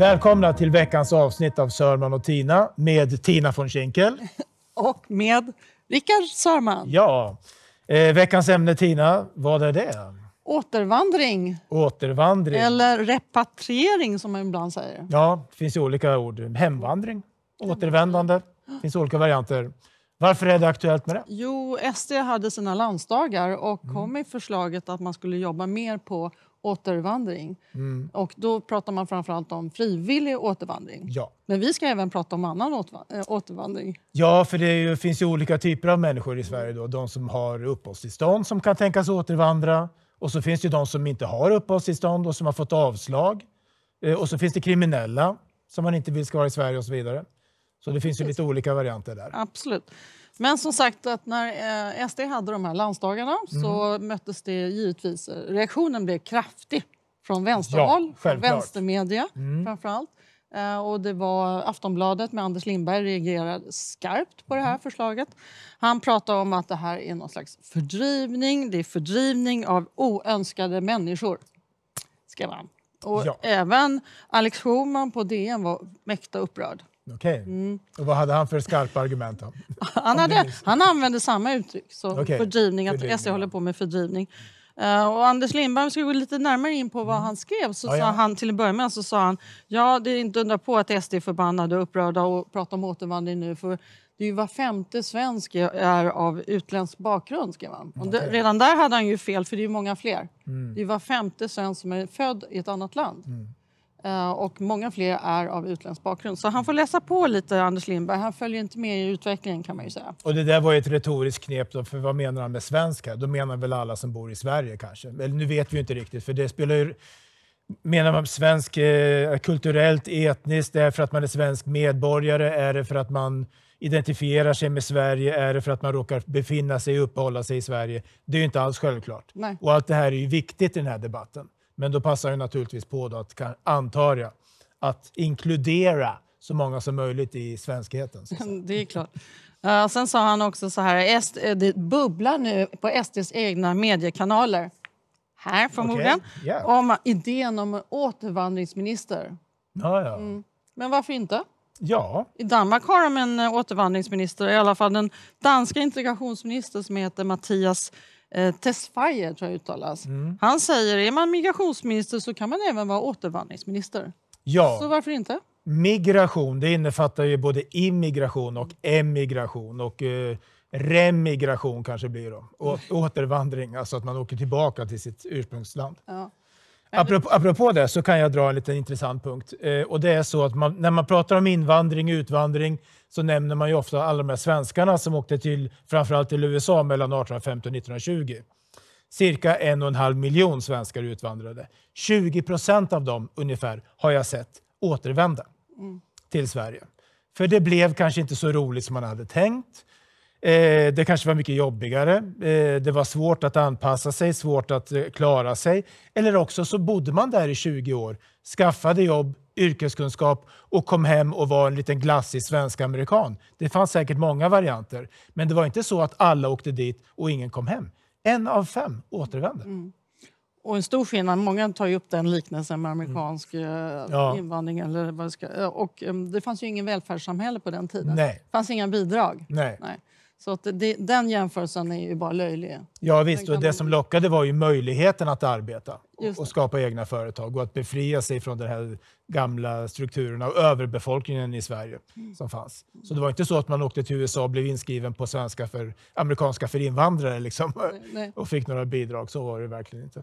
Välkomna till veckans avsnitt av Sörman och Tina med Tina von Schinkel. Och med Rickard Sörman. Ja. Eh, veckans ämne, Tina, vad är det? Återvandring. Återvandring. Eller repatriering, som man ibland säger. Ja, det finns ju olika ord. Hemvandring, återvändande. Det finns olika varianter. Varför är det aktuellt med det? Jo, SD hade sina landsdagar och kom mm. med förslaget att man skulle jobba mer på återvandring. Mm. Och då pratar man framförallt om frivillig återvandring. Ja. Men vi ska även prata om annan eh, återvandring. Ja, för det ju, finns ju olika typer av människor i Sverige. Då. De som har uppehållstillstånd som kan tänkas återvandra. Och så finns det de som inte har uppehållstillstånd och som har fått avslag. Eh, och så finns det kriminella som man inte vill ska vara i Sverige och så vidare. Så det finns ju lite olika varianter där. Absolut. Men som sagt, att när eh, SD hade de här landsdagarna mm. så möttes det givetvis. Reaktionen blev kraftig från vänsterhåll, ja, från vänstermedia mm. framförallt. Eh, och det var Aftonbladet med Anders Lindberg reagerade skarpt på det här mm. förslaget. Han pratade om att det här är någon slags fördrivning. Det är fördrivning av oönskade människor, skrev han. Och ja. även Alex Schulman på DN var mäkta upprörd. Okej. Okay. Mm. Och vad hade han för skarpa argument? Då? han, hade, han använde samma uttryck, så okay. fördrivning, att fördrivning, SD ja. håller på med fördrivning. Uh, och Anders Lindberg ska gå lite närmare in på vad mm. han skrev. Så ah, ja. han, till en början så sa han ja, det är inte undra på att SD är förbannade och upprörda och pratar om återvandring nu. För det är ju var femte svensk är av utländsk bakgrund, skrev han. Och okay. redan där hade han ju fel, för det är ju många fler. Mm. Det är var femte svensk som är född i ett annat land. Mm. Eh, och många fler är av utländsk bakgrund. Så han får läsa på lite, Anders Lindberg. Han följer inte med i utvecklingen kan man ju säga. Och det där var ju ett retoriskt knep då, för vad menar han med svenskar? Då menar väl alla som bor i Sverige kanske? Eller nu vet vi ju inte riktigt, för det spelar ju... Menar man svensk eh, kulturellt, etniskt? Är det för att man är svensk medborgare? Är det för att man identifierar sig med Sverige? Är det för att man råkar befinna sig och uppehålla sig i Sverige? Det är ju inte alls självklart. Nej. Och allt det här är ju viktigt i den här debatten. Men då passar det naturligtvis på, då att, antar jag, att inkludera så många som möjligt i svenskheten. Det är klart. Uh, sen sa han också så här, SD, eh, det bubblar nu på SDs egna mediekanaler, här förmodligen, okay. yeah. om idén om en återvandringsminister. Ja, ja. Mm. Men varför inte? Ja. I Danmark har de en eh, återvandringsminister, i alla fall den danska integrationsministern som heter Mattias Eh, Tesfaye tror jag uttalas. Mm. Han säger är man migrationsminister så kan man även vara återvandringsminister. Ja. Så varför inte? Migration det innefattar ju både immigration och emigration. Och, eh, remigration kanske blir då. återvandring, alltså att man åker tillbaka till sitt ursprungsland. Ja. Apropå, apropå, det så kan jag dra en liten intressant punkt. Eh, och det är så att man, när man pratar om invandring och utvandring så nämner man ju ofta alla de här svenskarna som åkte till framförallt till USA mellan 1850 och 1920. Cirka en och en halv miljon svenskar utvandrade. 20 procent av dem ungefär har jag sett återvända mm. till Sverige. För det blev kanske inte så roligt som man hade tänkt. Eh, det kanske var mycket jobbigare. Eh, det var svårt att anpassa sig, svårt att eh, klara sig. Eller också så bodde man där i 20 år, skaffade jobb, yrkeskunskap och kom hem och var en liten glassig svensk amerikan. Det fanns säkert många varianter. Men det var inte så att alla åkte dit och ingen kom hem. En av fem återvände. Mm. Och en stor skillnad, många tar ju upp den liknelsen med mm. amerikansk mm. ja. invandring. Eller vad ska, eh, och det fanns ju ingen välfärdssamhälle på den tiden. Nej. Det fanns inga bidrag. Nej. Nej. Så att det, den jämförelsen är ju bara löjlig. Ja visst, och det man... som lockade var ju möjligheten att arbeta och skapa egna företag och att befria sig från de här gamla strukturerna och överbefolkningen i Sverige mm. som fanns. Mm. Så det var inte så att man åkte till USA och blev inskriven på svenska för amerikanska för invandrare liksom, nej, nej. och fick några bidrag. Så var det verkligen inte.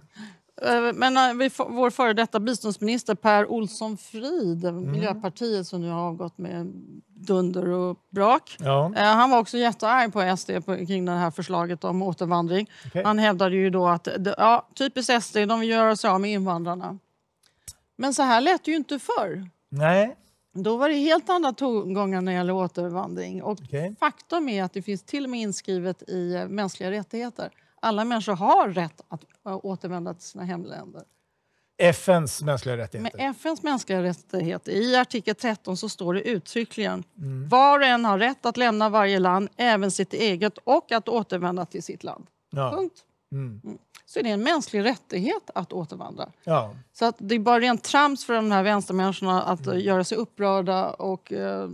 Eh, men eh, vår före detta biståndsminister Per Olsson Frid, mm. Miljöpartiet som nu har avgått med dunder och brak. Ja. Eh, han var också jättearg på SD kring det här förslaget om återvandring. Okay. Han hävdade ju då att ja, typiskt SD, de vill göra sig av med invandrarna. Men så här lät det ju inte förr. Nej. Då var det helt andra tongångar när det gäller återvandring. Och okay. Faktum är att det finns till och med inskrivet i mänskliga rättigheter alla människor har rätt att återvända till sina hemländer. FNs mänskliga rättigheter? Med FNs mänskliga rättigheter. I artikel 13 så står det uttryckligen mm. var och en har rätt att lämna varje land, även sitt eget, och att återvända till sitt land. Ja. Punkt. Mm. mm. Så det är en mänsklig rättighet att återvandra. Ja. Så att det är bara rent trams för de här vänstermänniskorna att mm. göra sig upprörda och eh,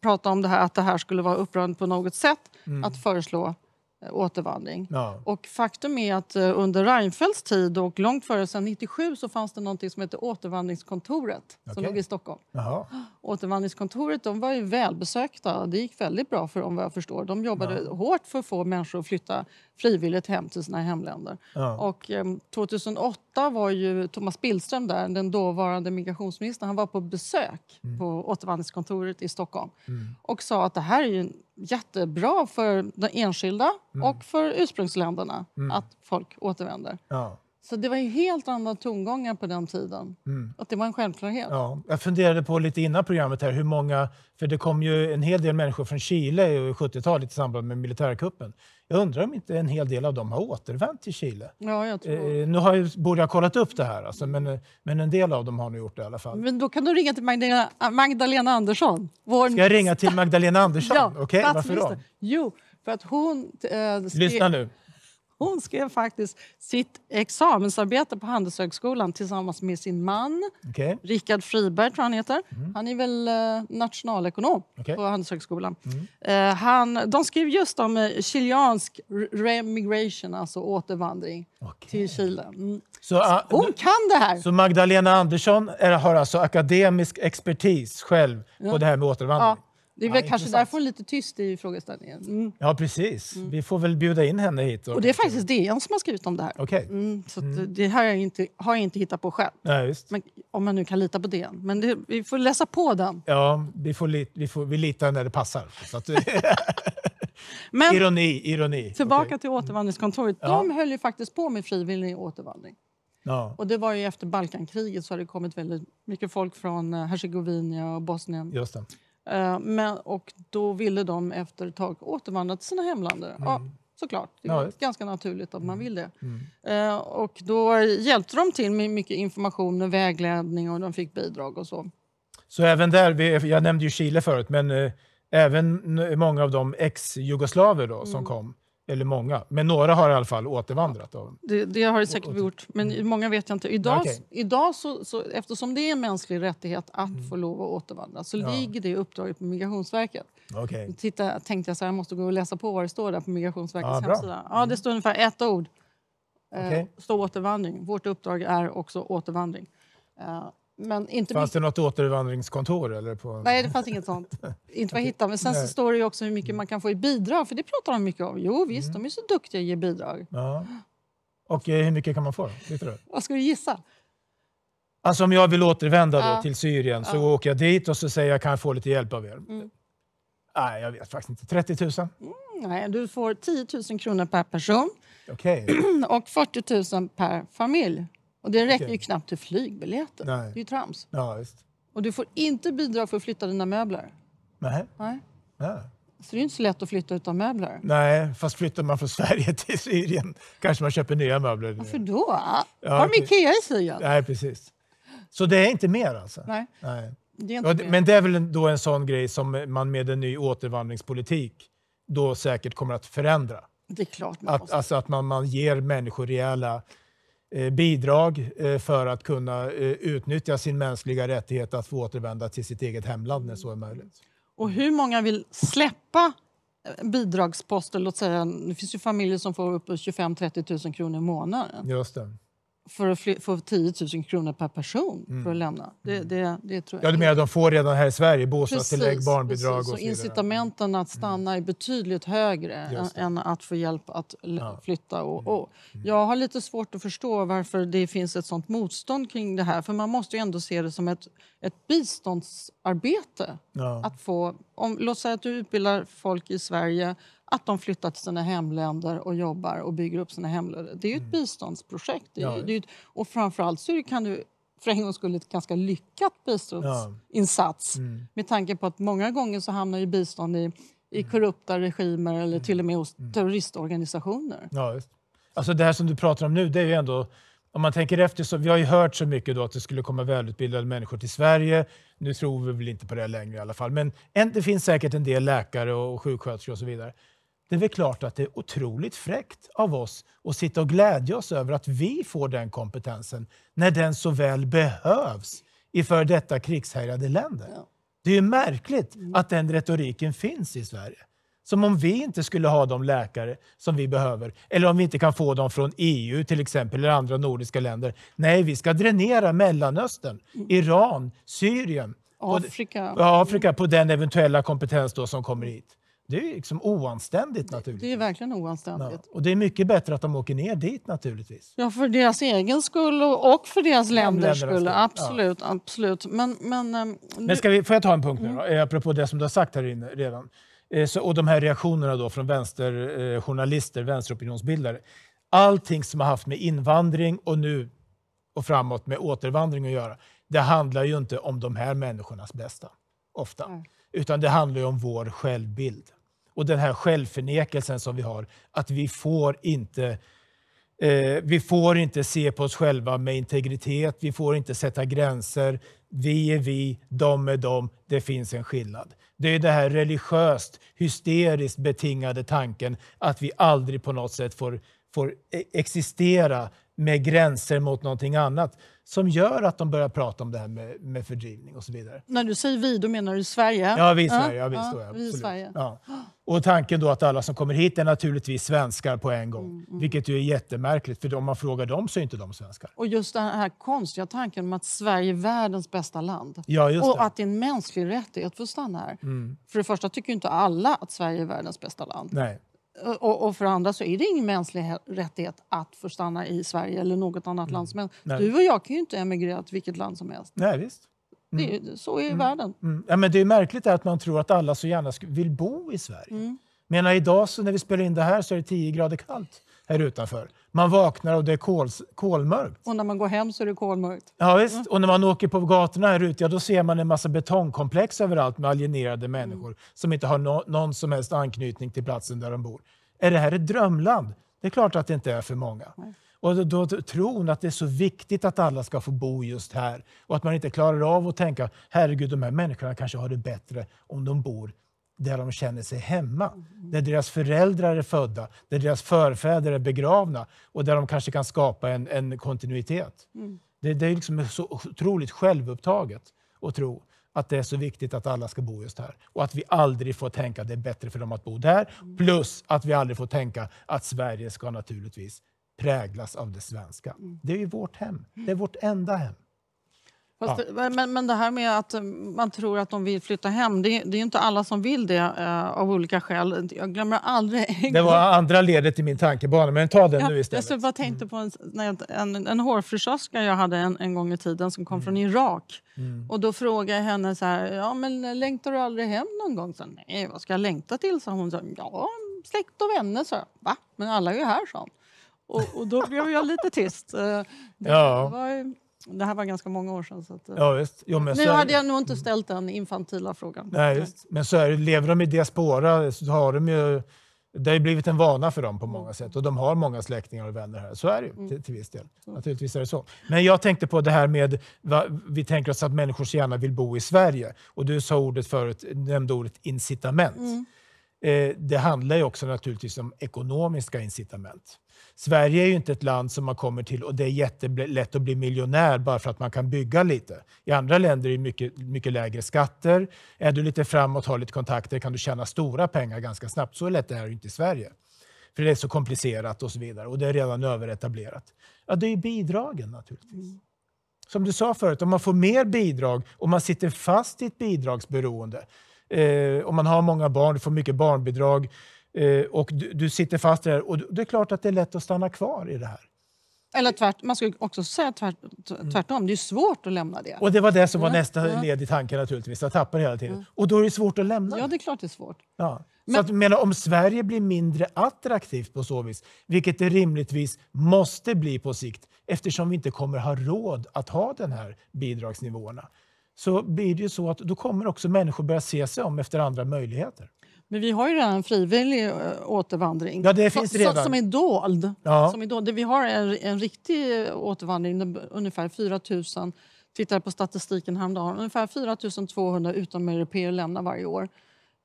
prata om det här, att det här skulle vara upprörande på något sätt, mm. att föreslå Eh, återvandring. Ja. Och faktum är att eh, under Reinfeldts tid och långt före, 1997 så fanns det något som hette Återvandringskontoret okay. som låg i Stockholm. Jaha. Återvandringskontoret de var ju välbesökta. Det gick väldigt bra för dem vad jag förstår. De jobbade ja. hårt för att få människor att flytta frivilligt hem till sina hemländer. Ja. Och eh, 2008 var ju Thomas Billström där, den dåvarande migrationsministern. Han var på besök mm. på återvandringskontoret i Stockholm mm. och sa att det här är ju jättebra för de enskilda mm. och för ursprungsländerna mm. att folk återvänder. Ja. Så det var ju helt andra tongångar på den tiden. Mm. Att det var en självklarhet. Ja, jag funderade på lite innan programmet här hur många, för det kom ju en hel del människor från Chile och 70-talet i samband med militärkuppen. Jag undrar om inte en hel del av dem har återvänt till Chile. Ja, jag tror. Eh, nu har jag, borde jag ha kollat upp det här, alltså, men, men en del av dem har nog gjort det i alla fall. Men då kan du ringa till Magdalena, Magdalena Andersson. Vår... Ska jag ringa till Magdalena Andersson? ja, okay, varför då? Jo, för att hon... Eh, Lyssna nu. Hon skrev faktiskt sitt examensarbete på Handelshögskolan tillsammans med sin man, okay. Richard Friberg tror han heter. Mm. Han är väl eh, nationalekonom okay. på Handelshögskolan. Mm. Eh, han, de skrev just om eh, chilensk remigration, alltså återvandring okay. till Chile. Mm. Så, så, ah, hon kan det här! Så Magdalena Andersson är, har alltså akademisk expertis själv på ja. det här med återvandring? Ja. Det är väl ja, kanske intressant. därför hon är lite tyst i frågeställningen. Mm. Ja, precis. Mm. Vi får väl bjuda in henne hit. Och, och det är faktiskt DN som har skrivit om det här. Okay. Mm, så mm. Det här jag inte, har jag inte hittat på själv. Ja, Men, om man nu kan lita på DN. Men det, vi får läsa på den. Ja, vi, får li, vi, får, vi litar när det passar. Men, ironi, ironi. Tillbaka okay. till mm. återvandringskontoret. De ja. höll ju faktiskt på med frivillig återvandring. Ja. Och det var ju efter Balkankriget så har det kommit väldigt mycket folk från eh, Hercegovina och Bosnien. Just det. Eh, men, och då ville de efter ett tag återvandra till sina hemländer. Mm. Ja, såklart. Det är ja, ganska naturligt att man mm. vill det. Mm. Eh, och då hjälpte de till med mycket information och vägledning och de fick bidrag och så. Så även där, jag nämnde ju Chile förut, men eh, även många av de ex-jugoslaver som mm. kom eller många, men några har i alla fall återvandrat. Det, det har det säkert åter... gjort, men mm. många vet jag inte. Idag, okay. idag så, så, eftersom det är en mänsklig rättighet att mm. få lov att återvandra så ja. ligger det uppdraget på Migrationsverket. Okay. Titta, tänkte jag så här, jag måste gå och läsa på vad det står där på Migrationsverkets ah, hemsida. Ja, det mm. står ungefär ett ord. Okay. Eh, står återvandring. Vårt uppdrag är också återvandring. Eh, men inte fanns mycket... det något återvandringskontor? Eller på... Nej, det fanns inget sånt. inte vad jag hittade. Men sen så står det ju också hur mycket man kan få i bidrag, för det pratar de mycket om. Jo, visst, mm. de är så duktiga att ge bidrag. Ja. Och eh, hur mycket kan man få? Då? Vad ska du gissa? Alltså om jag vill återvända då ja. till Syrien så ja. åker jag dit och så säger jag kan jag få lite hjälp av er? Mm. Nej, jag vet faktiskt inte. 30 000? Mm, nej, du får 10 000 kronor per person okay. och 40 000 per familj. Och det räcker okay. ju knappt till flygbiljetten. Nej. Det är ju trams. Ja, just. Och du får inte bidra för att flytta dina möbler. Nej. Nej. Nej. Så det är inte så lätt att flytta utan möbler. Nej, fast flyttar man från Sverige till Syrien kanske man köper nya möbler. Varför då? Har de Ikea i Syrien? Nej, precis. Så det är inte mer alltså? Nej. Nej. Det ja, mer. men det är väl då en sån grej som man med en ny återvandringspolitik då säkert kommer att förändra? Det är klart man att, måste. Alltså att man, man ger människor rejäla Eh, bidrag eh, för att kunna eh, utnyttja sin mänskliga rättighet att få återvända till sitt eget hemland när så är möjligt. Och hur många vill släppa bidragsposter? Låt säga, det finns ju familjer som får upp 25 30 000 kronor i månaden. Just det för att få 10 000 kronor per person mm. för att mm. lämna. Det, mm. det, det tror jag. Ja, du menar de får redan här i Sverige bostadstillägg, barnbidrag precis. och så Incitamenten att mm. stanna mm. är betydligt högre än, än, att få hjälp att ja. flytta. Och, och, Jag har lite svårt att förstå varför det finns ett sånt motstånd kring det här. För man måste ju ändå se det som ett, ett biståndsarbete. Ja. Att få, om, låt säga att du utbildar folk i Sverige att de flyttar till sina hemländer och jobbar och bygger upp sina hemländer. Det är ju ett mm. biståndsprojekt. Det är, ja. det är, och framförallt så kan du för en gångs skull ett ganska lyckat biståndsinsats ja. mm. med tanke på att många gånger så hamnar ju bistånd i, i mm. korrupta regimer eller till och med hos mm. terroristorganisationer. Ja, alltså det här som du pratar om nu, det är ju ändå om man tänker efter, så, vi har ju hört så mycket då att det skulle komma välutbildade människor till Sverige. Nu tror vi väl inte på det längre i alla fall. Men en, det finns säkert en del läkare och, och sjuksköterskor och så vidare. Det är väl klart att det är otroligt fräckt av oss att sitta och glädja oss över att vi får den kompetensen när den så väl behövs i för detta krigshärjade länder. Ja. Det är ju märkligt mm. att den retoriken finns i Sverige. Som om vi inte skulle ha de läkare som vi behöver, eller om vi inte kan få dem från EU till exempel, eller andra nordiska länder. Nej, vi ska dränera Mellanöstern, mm. Iran, Syrien, Afrika. På, Afrika på den eventuella kompetens då som kommer hit. Det är liksom oanständigt naturligtvis. Det är verkligen oanständigt. Ja. Och det är mycket bättre att de åker ner dit naturligtvis. Ja, för deras egen skull och för deras länders länder skull. Absolut, ja. absolut. Men, men, äm, ehm, men ska vi, får jag ta en punkt nu mm. då? Eh, apropå det som du har sagt här inne redan. Eh, så, och de här reaktionerna då från vänsterjournalister, eh, vänsteropinionsbildare. Allting som har haft med invandring och nu och framåt med återvandring att göra, det handlar ju inte om de här människornas bästa. Ofta. Mm. Utan det handlar om vår självbild. Och den här självförnekelsen som vi har, att vi får inte eh, vi får inte se på oss själva med integritet, vi får inte sätta gränser. Vi är vi, de är de, det finns en skillnad. Det är den här religiöst, hysteriskt betingade tanken att vi aldrig på något sätt får, får e-, existera med gränser mot någonting annat som gör att de börjar prata om det här med, med fördrivning och så vidare. När du säger vi, då menar du Sverige? Ja, vi i Sverige. Ja, ja, visst, ja, Sverige. Ja. Och tanken då att alla som kommer hit är naturligtvis svenskar på en gång. Mm, mm. Vilket ju är jättemärkligt, för om man frågar dem så är inte de svenskar. Och just den här konstiga tanken om att Sverige är världens bästa land. Ja, just och det. att det är en mänsklig rättighet för att stanna här. Mm. För det första tycker inte alla att Sverige är världens bästa land. Nej och, och, för andra så är det ingen mänsklig rättighet att få stanna i Sverige eller något annat mm. land som helst. Nej. Du och jag kan ju inte emigrera till vilket land som helst. Nej, visst. Mm. Är, så är mm. världen. Mm. Ja, men det är märkligt att man tror att alla så gärna vill bo i Sverige. Mm. Medan idag så när vi spelar in det här så är det 10 grader kallt här utanför. Man vaknar och det är kol, kolmörkt. Och när man går hem så är det kolmörkt. Ja, visst. Mm. Och när man åker på gatorna här ute, ja, då ser man en massa betongkomplex överallt med alienerade människor mm. som inte har no någon som helst anknytning till platsen där de bor. Är det här ett drömland? Det är klart att det inte är för många. Mm. Och då, då tron att det är så viktigt att alla ska få bo just här och att man inte klarar av att tänka herregud, de här människorna kanske har det bättre om de bor där de känner sig hemma. Mm. Där deras föräldrar är födda, där deras förfäder är begravna och där de kanske kan skapa en, en kontinuitet. Mm. Det, det, är liksom så otroligt självupptaget att tro att det är så viktigt att alla ska bo just här. Och att vi aldrig får tänka att det är bättre för dem att bo där. Mm. Plus att vi aldrig får tänka att Sverige ska naturligtvis präglas av det svenska. Mm. Det är ju vårt hem. Det är vårt enda hem. Fast, ja. men, men det här med att eh, man tror att de vill flytta hem, det, det är inte alla som vill det eh, av olika skäl. Jag glömmer aldrig... Det var andra ledet i min tankebana, men ta den ja, nu istället. Jag bara tänkte på en, en, en hårfrisörska jag hade en, en, gång i tiden som kom mm. från Irak. Mm. Och då frågade jag henne så här, ja men eh, längtar du aldrig hem någon gång? Så, Nej, vad ska jag längta till? Så hon. Så, ja, släkt och vänner, så jag. Va? Men alla är ju här, så. Och, och då blev jag lite tyst. Eh, det ja. var, det här var ganska många år sedan. Så att, eh. ja, visst. Jo, men nu hade jag nog inte mm. ställt den infantila frågan. Nej, just. Men så är det, lever de i diaspora så har de ju... Det har blivit en vana för dem på många mm. sätt och de har många släktingar och vänner här. Så är det ju mm. till, till viss del. Naturligtvis är det så. Men jag tänkte på det här med va, vi tänker oss att människor så gärna vill bo i Sverige. Och du sa ordet förut, nämnde ordet incitament. Mm. Eh, det handlar ju också naturligtvis om ekonomiska incitament. Sverige är ju inte ett land som man kommer till och det är jättelätt att bli miljonär bara för att man kan bygga lite. I andra länder är det mycket, mycket lägre skatter. Är du lite framåt, har lite kontakter, kan du tjäna stora pengar ganska snabbt. Så lätt är det inte i Sverige. För det är så komplicerat och så vidare och det är redan överetablerat. Ja, det är bidragen naturligtvis. Mm. Som du sa förut, om man får mer bidrag och man sitter fast i ett bidragsberoende Eh, om man har många barn, du får mycket barnbidrag eh, och du, du, sitter fast i där. Och det är klart att det är lätt att stanna kvar i det här. Eller tvärt, man skulle också säga tvärt, tvärtom, det är svårt att lämna det. Och det var det som var mm. nästa mm. led i tanken naturligtvis, att tappa det hela tiden. Och då är det svårt att lämna. Ja, det är klart det är svårt. Ja. Men... Så att, menar, om Sverige blir mindre attraktivt på så vis, vilket det rimligtvis måste bli på sikt, eftersom vi inte kommer ha råd att ha den här bidragsnivåerna så blir det ju så att då kommer också människor börja se sig om efter andra möjligheter. Men vi har ju redan en frivillig eh, återvandring ja, det finns redan. Som, är dold. Ja. som är dold. Vi har en, en riktig eh, återvandring, ungefär 4 000 tittade på statistiken häromdagen. Ungefär 4 200 utomeuropéer lämnar varje år.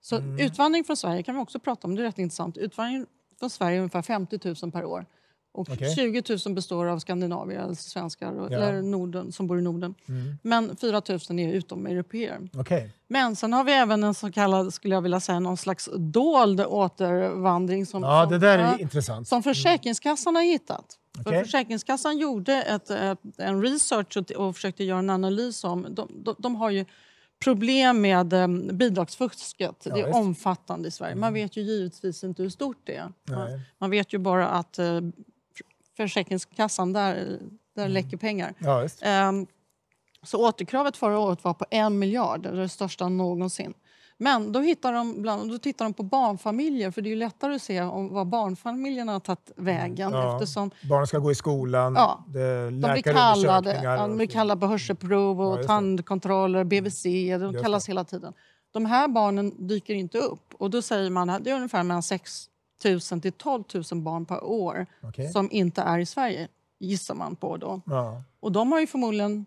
Så mm. utvandring från Sverige kan vi också prata om. Det är rätt intressant. Utvandring från Sverige är ungefär 50 000 per år. Och okay. 20 000 består av skandinavier, alltså svenskar, ja. eller Norden, som bor i Norden. Mm. Men 4 000 är utomeuropeer. Okay. Men sen har vi även en så kallad, skulle jag vilja säga, någon slags dold återvandring som, ja, det där är intressant. som mm. Försäkringskassan har hittat. Okay. För Försäkringskassan gjorde ett, en research och försökte göra en analys om... De, de, de har ju problem med eh, bidragsfusket. Ja, det är omfattande i Sverige. Man mm. vet ju givetvis inte hur stort det är. Man, man vet ju bara att eh, Försäkringskassan, där, där mm. läcker pengar. Ja, um, så återkravet förra året var på en miljard, det, det största någonsin. Men då, hittar de bland, då tittar de på barnfamiljer, för det är lättare att se om vad barnfamiljerna har tagit mm, vägen. Ja, eftersom, barnen ska gå i skolan, ja, det, de, blir kallade, ja, de blir kallade på hörselprov och ja, tandkontroller, mm. BVC, de kallas hela tiden. De här barnen dyker inte upp och då säger man att det är ungefär mellan 6 000 till 12 000 barn per år okay. som inte är i Sverige, gissar man på. då. Ja. Och De har ju förmodligen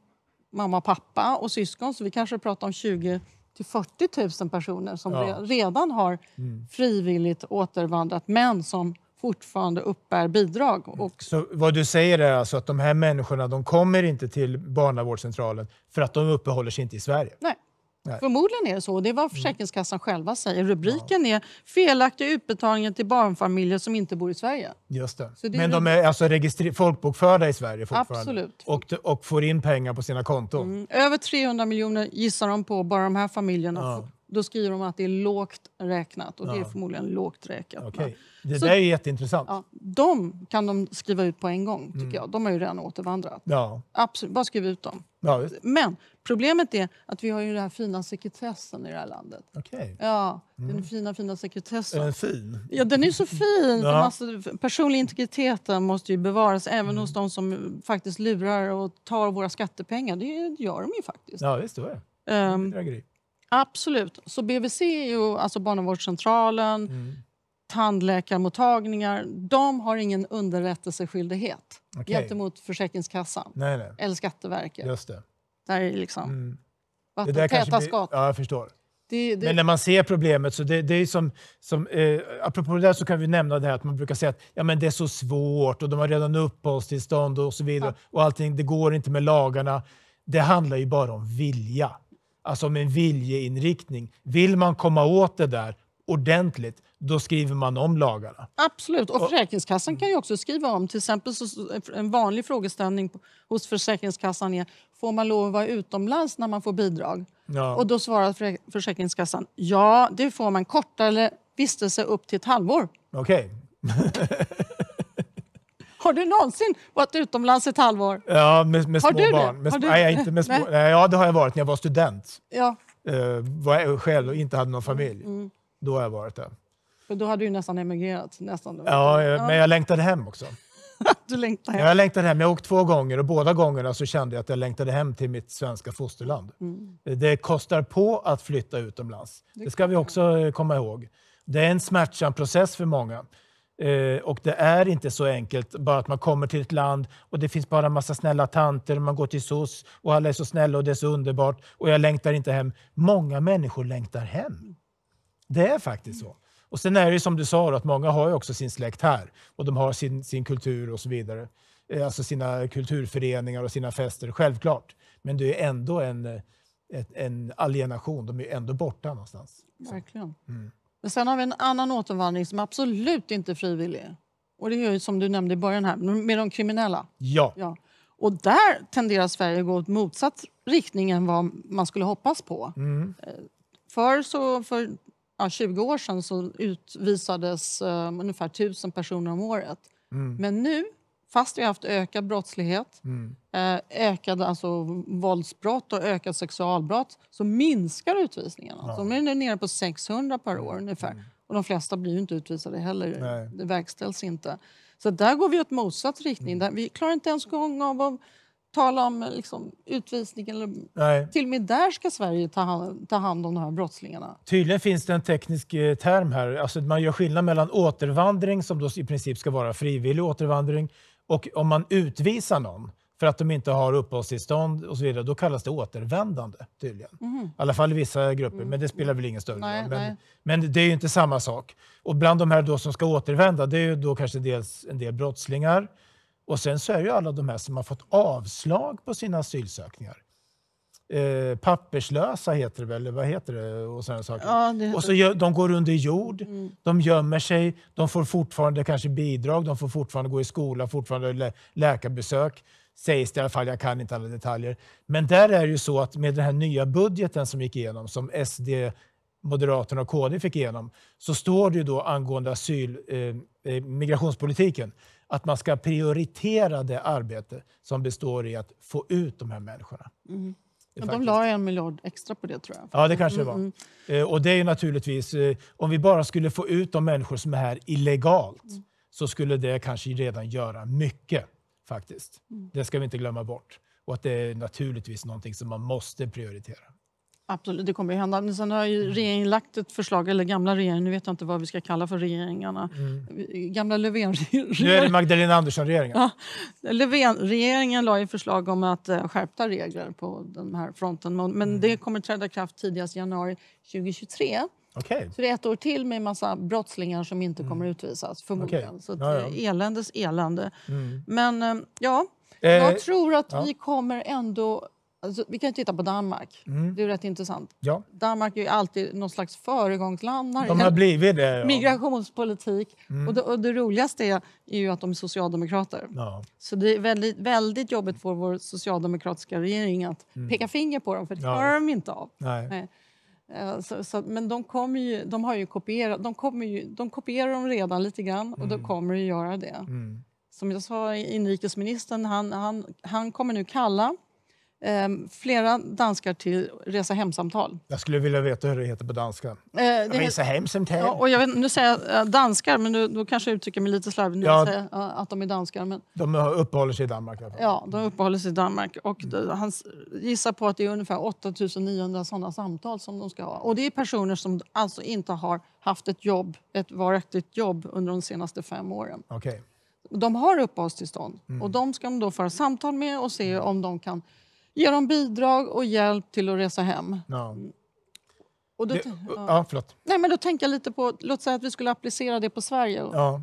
mamma, pappa och syskon, så vi kanske pratar om 20 till 40 000 personer som ja. redan har mm. frivilligt återvandrat men som fortfarande uppbär bidrag. Mm. Och... Så vad du säger är alltså att de här människorna de kommer inte till barnavårdscentralen för att de uppehåller sig inte i Sverige? Nej. Nej. Förmodligen är det så. Det är vad mm. Försäkringskassan mm. själva säger. Rubriken ja. är felaktiga utbetalningar till barnfamiljer som inte bor i Sverige. Just det. det Men de är alltså folkbokförda i Sverige fortfarande? Absolut. Och, och får in pengar på sina konton? Mm. Över 300 miljoner gissar de på, bara de här familjerna. Ja. Då skriver de att det är lågt räknat och ja. det är förmodligen lågt räknat. Okay. Det så, där är jätteintressant. Ja, de kan de skriva ut på en gång, tycker mm. jag. De har ju redan återvandrat. Ja. Absolut, bara skriv ut dem. Ja, Men Problemet är att vi har ju den här fina sekretessen i det här landet. Okay. Ja, den mm. fina, fina sekretessen. Är den fin? Ja, den är så fin! Ja. Alltså, personlig integriteten måste ju bevaras även mm. hos de som faktiskt lurar och tar våra skattepengar. Det gör de ju faktiskt. Ja, visst, det var Um, ehm, Absolut. Så BVC, är ju, alltså barnavårdscentralen, mm. tandläkarmottagningar, de har ingen underrättelseskyldighet okay. gentemot Försäkringskassan nej, nej. eller Skatteverket. Just det. Där är liksom mm. vattentäta skott. Ja, jag förstår. Det, det... Men när man ser problemet, så det, det är som, som eh, apropå det där så kan vi nämna det här att man brukar säga att ja, men det är så svårt och de har redan uppehållstillstånd och så vidare. Ja. Och allting, det går inte med lagarna. Det handlar ju bara om vilja, alltså om en viljeinriktning. Vill man komma åt det där ordentligt, då skriver man om lagarna. Absolut, och Försäkringskassan kan ju också skriva om. Till exempel en vanlig frågeställning hos Försäkringskassan är får man lov att vara utomlands när man får bidrag? Ja. Och då svarar Försäkringskassan, ja det får man kortare vistelse upp till ett halvår. Okej. Okay. Har du någonsin varit utomlands ett halvår? Ja, med, med små barn. Med, nej, inte med små, nej. ja, det har jag varit när jag var student. Ja. Uh, var jag själv och inte hade någon mm, familj. Mm. Då har jag varit där. För då hade du nästan emigrerat. Nästan. Ja, ja, men jag längtade hem också. du längtar hem? Jag längtade hem. Jag har åkt två gånger och båda gångerna så kände jag att jag längtade hem till mitt svenska fosterland. Mm. Det kostar på att flytta utomlands. Det, det ska vi också eh, komma ihåg. Det är en smärtsam process för många. Eh, och det är inte så enkelt bara att man kommer till ett land och det finns bara en massa snälla tanter man går till SOS och alla är så snälla och det är så underbart och jag längtar inte hem. Många människor längtar hem. Det är faktiskt så. Och sen är det som du sa, då, att många har ju också sin släkt här och de har sin, sin kultur och så vidare. Eh, alltså sina kulturföreningar och sina fester, självklart. Men det är ändå en, en alienation, de är ändå borta någonstans. Verkligen. Mm. Men sen har vi en annan återvandring som absolut inte är frivillig. Och det är ju som du nämnde i början här, med de kriminella. Ja. ja. Och där tenderar Sverige att gå åt motsatt riktning än vad man skulle hoppas på. Mm. Eh, förr, så, för ja, 20 år sedan så utvisades um, ungefär 1000 personer om året. Mm. Men nu, fast vi har haft ökad brottslighet, mm. eh, ökade alltså, våldsbrott och ökad sexualbrott, så minskar utvisningarna. Ja. de är nu nere på 600 per år mm. ungefär. Mm. Och de flesta blir inte utvisade heller. Nej. Det verkställs inte. Så där går vi åt motsatt riktning. Mm. Där vi klarar inte ens gång av att tala om eh, liksom, utvisning. Eller, Nej. Till och med där ska Sverige ta hand, ta hand om de här brottslingarna. Tydligen finns det en teknisk eh, term här. Alltså, man gör skillnad mellan återvandring, som då i princip ska vara frivillig återvandring, och om man utvisar någon för att de inte har uppehållstillstånd och så vidare, då kallas det återvändande tydligen. Mm. I alla fall i vissa grupper, mm. men det spelar väl ingen större roll. Men, men det är ju inte samma sak. Och bland de här då som ska återvända, det är ju då kanske dels en del brottslingar, och sen så är det ju alla de här som har fått avslag på sina asylsökningar. Eh, papperslösa heter det väl, vad heter det? Och saker. Ja, det... Och så gör, de går under jord, mm. de gömmer sig, de får fortfarande kanske bidrag, de får fortfarande gå i skola, fortfarande lä läkarbesök. Sägs det i alla fall, jag kan inte alla detaljer. Men där är det ju så att med den här nya budgeten som gick igenom, som SD, Moderaterna och KD fick igenom, så står det ju då angående asyl, eh, eh migrationspolitiken att man ska prioritera det arbete som består i att få ut de här människorna. Mm. Men de la en miljard extra på det tror jag. Ja, det kanske det var. Mm. mm. Eh, och det är naturligtvis, eh, om vi bara skulle få ut de människor som är här illegalt, mm. så skulle det kanske redan göra mycket faktiskt. Mm. Det ska vi inte glömma bort. Och att det är naturligtvis någonting som man måste prioritera. Absolut, det kommer ju hända. Men sen har ju mm. regeringen lagt ett förslag, eller gamla regeringen, nu vet jag inte vad vi ska kalla för regeringarna. Mm. Gamla löfven Nu är det Magdalena Andersson-regeringen. Ja, Löfven-regeringen la ju förslag om att eh, skärpta regler på den här fronten. Men mm. det kommer träda kraft tidigast januari 2023. Okay. Så det är ett år till med en massa brottslingar som inte kommer mm. utvisas förmodligen. Okay. Så ja, ja. eländes elände. Mm. Men eh, ja, eh, jag eh, tror att ja. vi kommer ändå Alltså, vi kan titta på Danmark. Mm. Det är rätt intressant. Ja. Danmark är alltid någon slags föregångsland De har blivit det, ja. migrationspolitik. Mm. Och, det, och, det, roligaste är, är, ju att de är socialdemokrater. Ja. Så det är väldigt, väldigt jobbigt för vår socialdemokratiska regering att mm. peka finger på dem, för det klarar de inte av. Nej. Nej. Eh, så, så, men de, kommer ju, de har ju kopierat, de, kommer ju, de kopierar dem redan lite grann och mm. de kommer att göra det. Mm. Som jag sa, inrikesministern, han, han, han kommer nu kalla eh, flera danskar till Resa hem-samtal. Jag skulle vilja veta hur det heter på danska. Eh, resa hem Ja, och jag vet, nu säger jag eh, danskar, men då kanske jag uttrycker mig lite slarvigt. Ja. Säger, eh, att de är danskar. Men... De uppehåller sig i Danmark. Ja, de uppehåller sig i Danmark. Och mm. Han gissar på att det är ungefär 8900 sådana samtal som de ska ha. Och det är personer som alltså inte har haft ett jobb, ett varaktigt jobb under de senaste fem åren. Okay. De har uppehållstillstånd mm. och de ska de då föra samtal med och se om de kan ge dem bidrag och hjälp till att resa hem. Ja. Och då, det, ja. Ja, Nej, men då tänker jag lite på, låt säga att vi skulle applicera det på Sverige. Ja.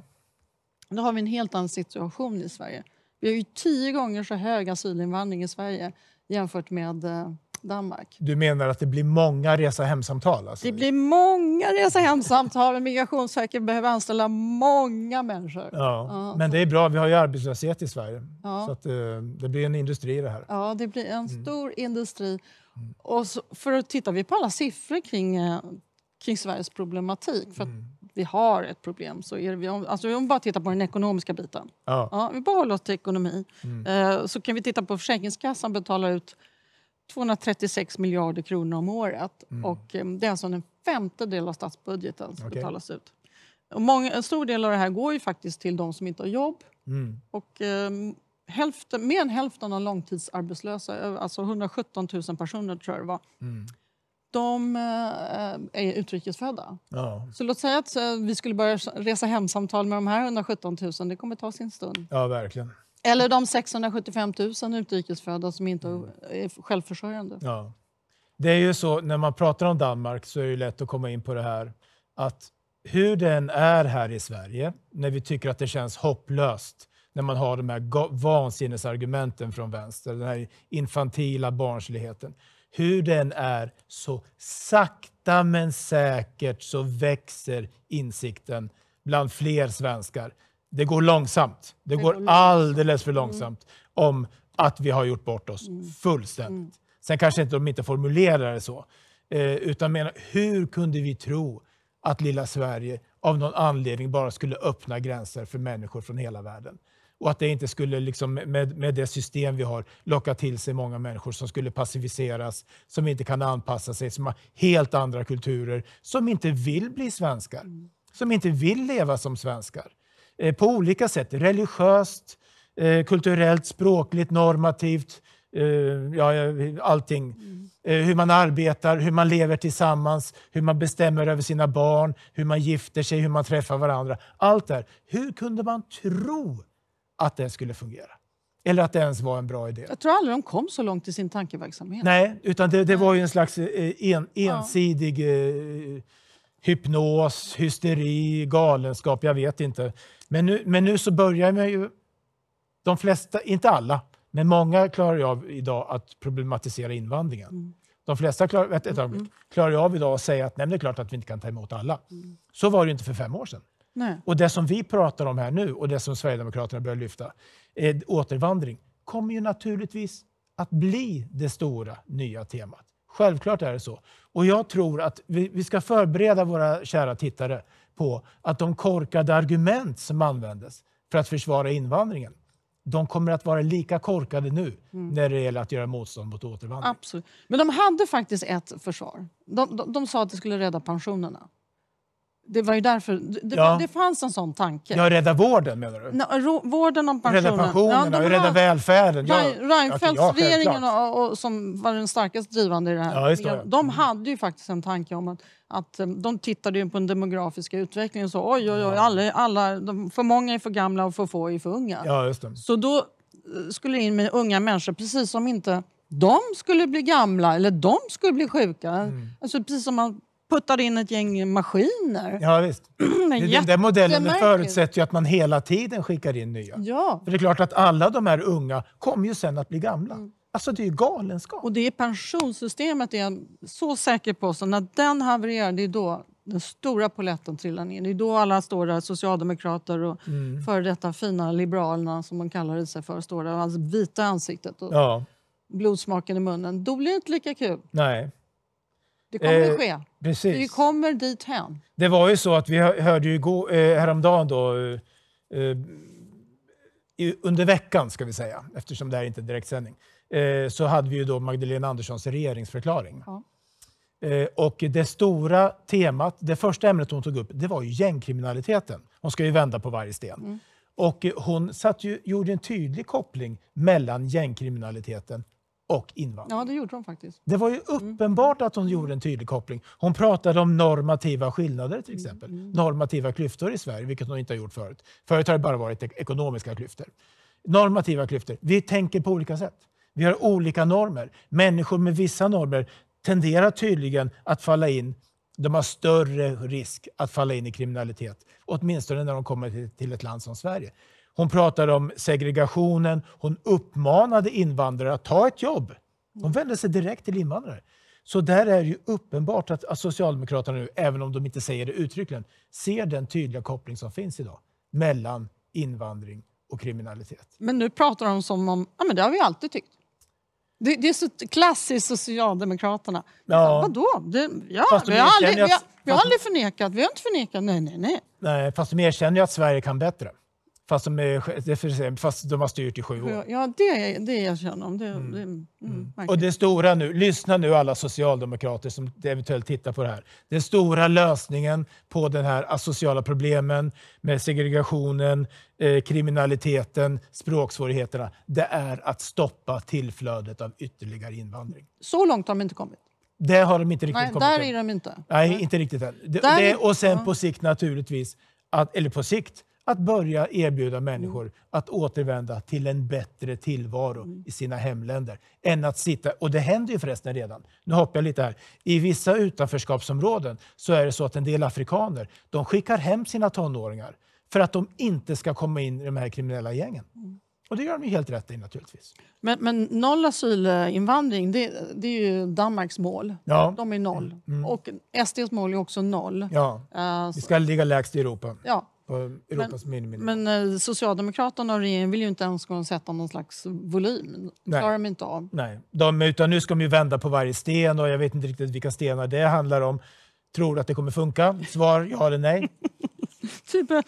Då har vi en helt annan situation i Sverige. Vi har ju tio gånger så hög asylinvandring i Sverige jämfört med eh, Danmark. Du menar att det blir många resa hem-samtal? Alltså? Det blir många resa hem-samtal. Migrationsverket behöver anställa många människor. Ja, ja men så. det är bra, vi har ju arbetslöshet i Sverige. Ja. Så att, eh, det blir en industri det här. Ja, det blir en mm. stor mm. industri. Och så, för att tittar vi på alla siffror kring, eh, kring Sveriges problematik, för mm. vi har ett problem, så är det, alltså om vi bara tittar på den ekonomiska biten, ja. ja vi bara håller oss till ekonomi, mm. Eh, så kan vi titta på Försäkringskassan betalar ut 236 miljarder kronor om året. Mm. Och eh, det är alltså en femtedel av statsbudgeten som okay. betalas ut. Och många, en stor del av det här går ju faktiskt till de som inte har jobb. Mm. Och, eh, hälften, mer än hälften av långtidsarbetslösa, eh, alltså 117 000 personer tror jag det var, mm. de eh, är utrikesfödda. Ja. Så låt säga att eh, vi skulle börja resa hem-samtal med de här 117 000. Det kommer ta sin stund. Ja, verkligen. Eller de 675 000 utrikesfödda som inte mm. är självförsörjande. Ja. Det är ju så, när man pratar om Danmark så är det lätt att komma in på det här att hur den är här i Sverige, när vi tycker att det känns hopplöst, när man har de här vansinnesargumenten från vänster, den här infantila barnsligheten. Hur den är, så sakta men säkert så växer insikten bland fler svenskar det går långsamt. Det, går, alldeles för mm. långsamt om att vi har gjort bort oss mm. fullständigt. Mm. Sen kanske inte de inte formulerar det så, eh, utan menar hur kunde vi tro att lilla Sverige av någon anledning bara skulle öppna gränser för människor från hela världen? och att det inte skulle, liksom, med, med det system vi har, locka till sig många människor som skulle passiviseras, som inte kan anpassa sig, som har helt andra kulturer, som inte vill bli svenskar, som inte vill leva som svenskar. Eh, på olika sätt. Religiöst, eh, kulturellt, språkligt, normativt, eh, ja, allting. Mm. Hur man arbetar, hur man lever tillsammans, hur man bestämmer över sina barn, hur man gifter sig, hur man träffar varandra. Allt det Hur kunde man tro att det skulle fungera? Eller att det ens var en bra idé. Jag tror aldrig de kom så långt i sin tankeverksamhet. Nej, utan det, det var ju en slags en, ensidig ja hypnos, hysteri, galenskap, jag vet inte. Men nu, men nu så börjar man ju, de flesta, inte alla, men många klarar av idag att problematisera invandringen. Mm. De flesta klar, vet, ett ögonblick, mm, mm. klarar av idag att säga att nej, det är klart att vi inte kan ta emot alla. Mm. Så var det inte för fem år sedan. Nej. Och det som vi pratar om här nu och det som Sverigedemokraterna börjar lyfta, är återvandring, kommer ju naturligtvis att bli det stora nya temat. Självklart är det så. Och jag tror att vi, vi ska förbereda våra kära tittare på att de korkade argument som användes för att försvara invandringen de kommer att vara lika korkade nu mm. när det gäller att göra motstånd mot återvandring. Absolut. Men de hade faktiskt ett försvar. De, de, de sa att det skulle rädda pensionerna. Det var ju därför. Det, ja. det fanns en sån tanke. Ja, rädda vården menar du? No, ro, vården om pensionen. Rädda pensionerna, ja, rädda välfärden. Ja, Reinfeldtsregeringen ja, och, och, som var den starkast drivande i det här. Ja, det, De hade ju faktiskt en tanke om att, att eh, de tittade ju på den demografiska utvecklingen och sa oj, oj, oj, alla, alla, de, för många är för gamla och för få är för unga. Ja, just det. Så då eh, skulle in med unga människor, precis som inte de skulle bli gamla eller de skulle bli sjuka. Mm. Alltså, precis som man puttade in ett gäng maskiner. Ja, visst. Den där modellen förutsätter ju att man hela tiden skickar in nya. Ja. För det är klart att alla de här unga kommer ju sen att bli gamla. Mm. Alltså det är ju galenskap. Och det är pensionssystemet är jag så säker på. Så när den havererar, det är då den stora poletten trillar ner. Det är då alla står där, socialdemokrater och mm. före detta fina liberalerna som man kallade sig för, står där. Alltså vita ansiktet och ja. blodsmaken i munnen. Då blir det inte lika kul. Nej. Det kommer att eh, ske. Precis. Vi kommer dit hem. Det var ju så att vi hörde ju igår, eh, häromdagen då, eh, under veckan ska vi säga, eftersom det här inte är direktsändning, så hade vi ju då Magdalena Anderssons regeringsförklaring. Ja. Och det stora temat, det första ämnet hon tog upp, det var ju gängkriminaliteten. Hon ska ju vända på varje sten. Mm. Och hon satt ju, gjorde en tydlig koppling mellan gängkriminaliteten och invandring. Ja, det gjorde de faktiskt. Det var ju mm. uppenbart att hon gjorde en tydlig koppling. Hon pratade om normativa skillnader till mm, exempel. Mm. Normativa klyftor i Sverige, vilket hon inte har gjort förut. Förut har det bara varit ekonomiska klyftor. Normativa klyftor. Vi tänker på olika sätt. Vi har olika normer. Människor med vissa normer tenderar tydligen att falla in de har större risk att falla in i kriminalitet, åtminstone när de kommer till ett land som Sverige. Hon pratade om segregationen. Hon uppmanade invandrare att ta ett jobb. Hon vände sig direkt till invandrare. Så där är det ju uppenbart att, Socialdemokraterna nu, även om de inte säger det uttryckligen, ser den tydliga koppling som finns idag mellan invandring och kriminalitet. Men nu pratar de som om, ja men det har vi alltid tyckt. Det, det är så klassiskt Socialdemokraterna. Ja. Vadå? Det, ja, vi, har aldrig, att, vi, har, vi har aldrig förnekat, vi har inte förnekat, nej nej nej. Nej, fast de erkänner ju att Sverige kan bättre. Fast de, är, fast de har styrt i sju år. Ja, det, det erkänner de. Det, mm. det, mm, mm. Och det stora nu, lyssna nu alla socialdemokrater som eventuellt tittar på det här. Den stora lösningen på den här asociala problemen med segregationen, eh, kriminaliteten, språksvårigheterna, det är att stoppa tillflödet av ytterligare invandring. Så långt har de inte kommit. Det har de inte riktigt Nej, kommit där än. är de inte. Nej, inte riktigt än. Där... Det, och sen på sikt naturligtvis, att, eller på sikt, att börja erbjuda mm. människor att återvända till en bättre tillvaro mm. i sina hemländer. Än att sitta, och det händer ju förresten redan, nu hoppar jag lite här. I vissa utanförskapsområden så är det så att en del afrikaner de skickar hem sina tonåringar för att de inte ska komma in i de här kriminella gängen. Mm. Och det gör de ju helt rätt i naturligtvis. Men, men noll asylinvandring, det, det, är ju Danmarks mål. Ja. De är noll. Mm. Och SDs mål är också noll. Ja. Uh, vi ska ligga lägst i Europa. Ja. Europas miniminivå. Men, eh, Socialdemokraterna och regeringen vill ju inte ens sätta någon slags volym. Nej. klarar de inte av. Nej, de, utan nu ska de ju vända på varje sten och jag vet inte riktigt vilka stenar det handlar om. Tror du att det kommer funka? Svar ja eller nej. du, be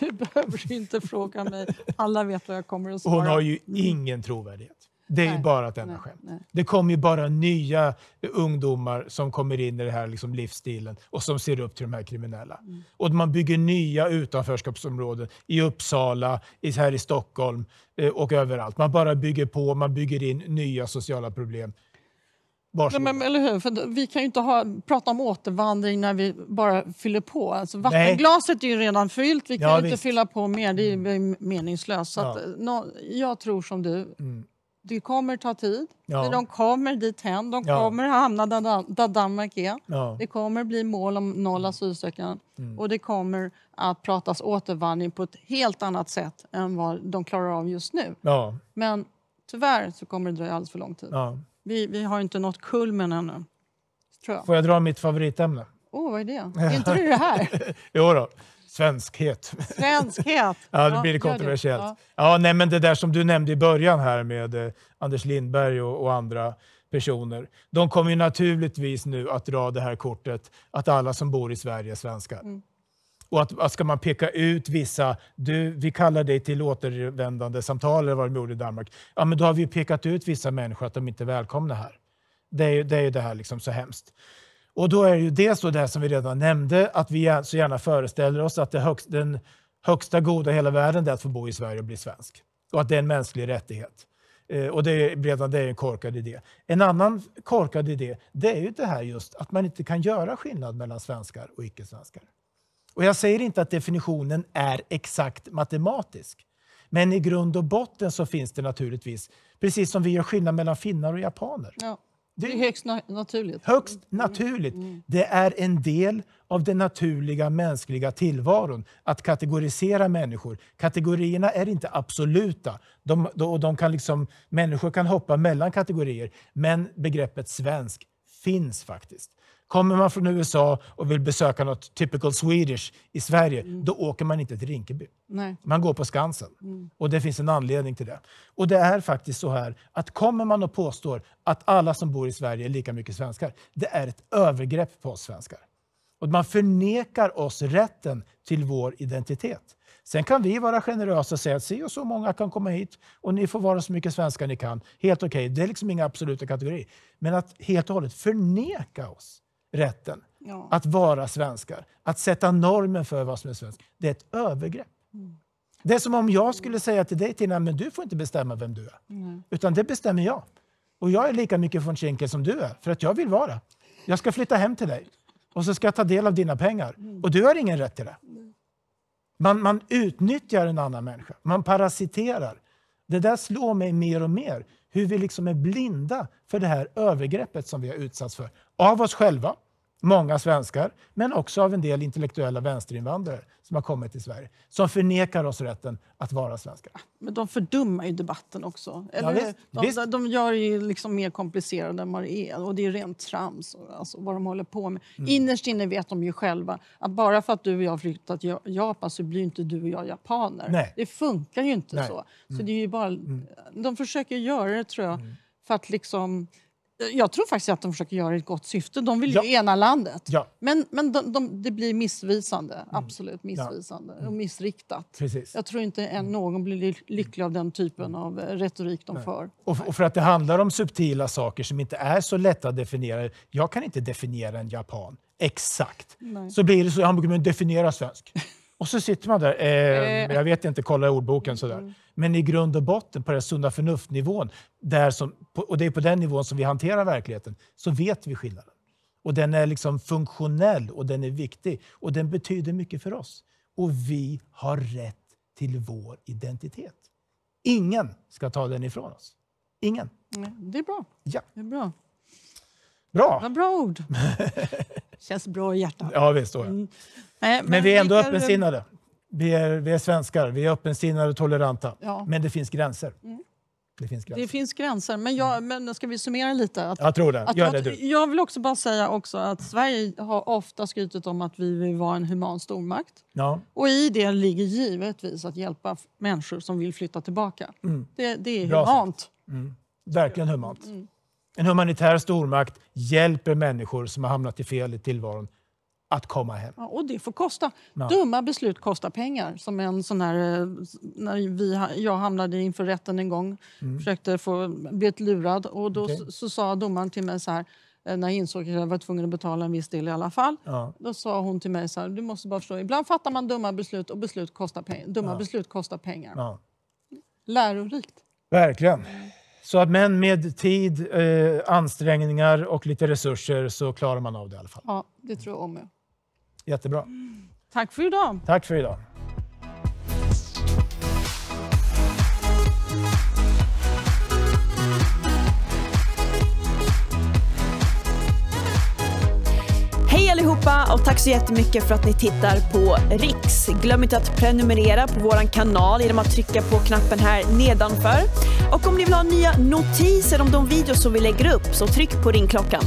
du behöver inte fråga mig. Alla vet vad jag kommer att svara. Hon har ju ingen trovärdighet. Det är nej, bara ett enda skämt. Det kommer ju bara nya ungdomar som kommer in i den här liksom livsstilen och som ser upp till de här kriminella. Mm. Och man bygger nya utanförskapsområden i Uppsala, här i Stockholm eh, och överallt. Man bara bygger på, man bygger in nya sociala problem. Nej, men, eller hur? För vi kan ju inte ha, prata om återvandring när vi bara fyller på. Alltså, vattenglaset Nej. är ju redan fyllt, vi kan ja, inte visst. fylla på mer. Det är mm. meningslöst. Ja. Att, no, jag tror som du. Mm det kommer ta tid. Ja. de kommer dit hem, de ja. kommer hamna där, där Danmark är. Ja. Det kommer bli mål om noll mm. asylsökande mm. och det kommer att pratas återvandring på ett helt annat sätt än vad de klarar av just nu. Ja. Men tyvärr så kommer det dröja alldeles för lång tid. Vi, vi har inte nått kulmen ännu. Tror jag. Får jag dra mitt favoritämne? Åh, oh, vad är det? Är inte du det här? jo då. Svenskhet. Svenskhet. ja, det blir ja, kontroversiellt. Ja. nej, men det där som du nämnde i början här med eh, Anders Lindberg och, och, andra personer. De kommer ju naturligtvis nu att dra det här kortet att alla som bor i Sverige är svenskar. Mm. Och att, att, ska man peka ut vissa, du, vi kallar dig till återvändande samtal eller vad de gjorde i Danmark. Ja, men då har vi pekat ut vissa människor att de inte är välkomna här. Det är ju det, är det här liksom så hemskt. Och då är det ju dels då det som vi redan nämnde, att vi så gärna föreställer oss att högst, den högsta goda i hela världen är att få bo i Sverige och bli svensk. Och att det är en mänsklig rättighet. Eh, och det är, redan det är en korkad idé. En annan korkad idé det är ju det här just att man inte kan göra skillnad mellan svenskar och icke-svenskar. Och jag säger inte att definitionen är exakt matematisk. Men i grund och botten så finns det naturligtvis, precis som vi gör skillnad mellan finnar och japaner. Ja. Det är högst na naturligt. Högst mm. naturligt. Mm. Det är en del av den naturliga mänskliga tillvaron att kategorisera människor. Kategorierna är inte absoluta. De, de, de kan liksom, människor kan hoppa mellan kategorier, men begreppet svensk finns faktiskt. Kommer man från USA och vill besöka något typical Swedish i Sverige, mm. då åker man inte till Rinkeby. Nej. Man går på Skansen. Mm. Och det finns en anledning till det. Och det är faktiskt så här att kommer man och påstår att alla som bor i Sverige är lika mycket svenskar, det är ett övergrepp på oss svenskar. Och man förnekar oss rätten till vår identitet. Sen kan vi vara generösa och säga att si och så många kan komma hit och ni får vara så mycket svenskar ni kan. Helt okej, okay. det är liksom inga absoluta kategorier. Men att helt och hållet förneka oss rätten ja. att vara svenskar, att sätta normen för vad som är svenskt, det är ett övergrepp. Mm. Det är som om jag skulle säga till dig, Tina, men du får inte bestämma vem du är. Mm. Utan det bestämmer jag. Och jag är lika mycket von Schinkel som du är, för att jag vill vara. Jag ska flytta hem till dig och så ska jag ta del av dina pengar. Mm. Och du har ingen rätt till det. Mm. Man, man utnyttjar en annan människa, man parasiterar. Det där slår mig mer och mer, hur vi liksom är blinda för det här övergreppet som vi har utsatts för. Av oss själva, många svenskar, men också av en del intellektuella vänsterinvandrare som har kommit till Sverige, som förnekar oss rätten att vara svenskar. Men de fördummar ju debatten också. Eller, ja, visst, de, de, gör det liksom mer komplicerat än vad det är. Och det är rent trams alltså, vad de håller på med. Mm. Innerst inne vet de ju själva att bara för att du och jag flyttat till Japan så blir inte du och jag japaner. Nej. Det funkar ju inte Nej. så. Så mm. det är bara, mm. De försöker göra det, tror jag, mm. för att liksom jag tror faktiskt att de försöker göra ett gott syfte. De vill ja. ju ena landet. Ja. Men, men de, de, det blir missvisande. Mm. Absolut missvisande ja. och mm. missriktat. Precis. Jag tror inte en, någon blir lycklig av den typen mm. av eh, retorik de Nej. för. Och, och, för att det handlar om subtila saker som inte är så lätta att definiera. Jag kan inte definiera en japan exakt. Nej. Så blir det så, han brukar definiera svensk. Och så sitter man där, eh, eh. jag vet inte, kollar ordboken sådär men i grund och botten på den sunda förnuftnivån, där som, och det är på den nivån som vi hanterar verkligheten, så vet vi skillnaden. Och Den är liksom funktionell och den är viktig och den betyder mycket för oss. Och vi har rätt till vår identitet. Ingen ska ta den ifrån oss. Ingen. Det är bra. Ja. Det är bra. Bra! Det bra ord. Känns bra i hjärtat. Ja, visst. Mm. Men, men, vi är ändå öppensinnade vi är, vi är svenskar, vi är öppensinnade och toleranta. Ja. Men det finns gränser. Mm. Det finns gränser. Det finns gränser. Men, jag, mm. men ska vi summera lite? Att, jag tror det. Gör det du. Jag vill också bara säga också att Sverige har ofta skrutit om att vi vill vara en human stormakt. Ja. Och i det ligger givetvis att hjälpa människor som vill flytta tillbaka. Mm. Det, det, är humant. Mm. Verkligen humant. Mm. En humanitär stormakt hjälper människor som har hamnat i fel i tillvaron att komma hem. Ja, och det får kosta. Ja. Dumma beslut kostar pengar. Som en sån här, eh, när vi, jag hamnade inför rätten en gång, mm. försökte få, blev lurad och då okay. så, så, sa domaren till mig så här, eh, när jag insåg att jag var tvungen att betala en viss del i alla fall. Ja. Då sa hon till mig så här, du måste bara förstå, ibland fattar man dumma beslut och beslut kostar pengar. Dumma beslut kostar pengar. Lärorikt. Verkligen. Mm. Så att, men med tid, eh, ansträngningar och lite resurser så klarar man av det i alla fall. Ja, det tror jag om. Jättebra. Tack för idag. Tack för idag. allihopa och tack så jättemycket för att ni tittar på Riks. Glöm inte att prenumerera på vår kanal genom att trycka på knappen här nedanför. Och om ni vill ha nya notiser om de videos som vi lägger upp så tryck på ringklockan.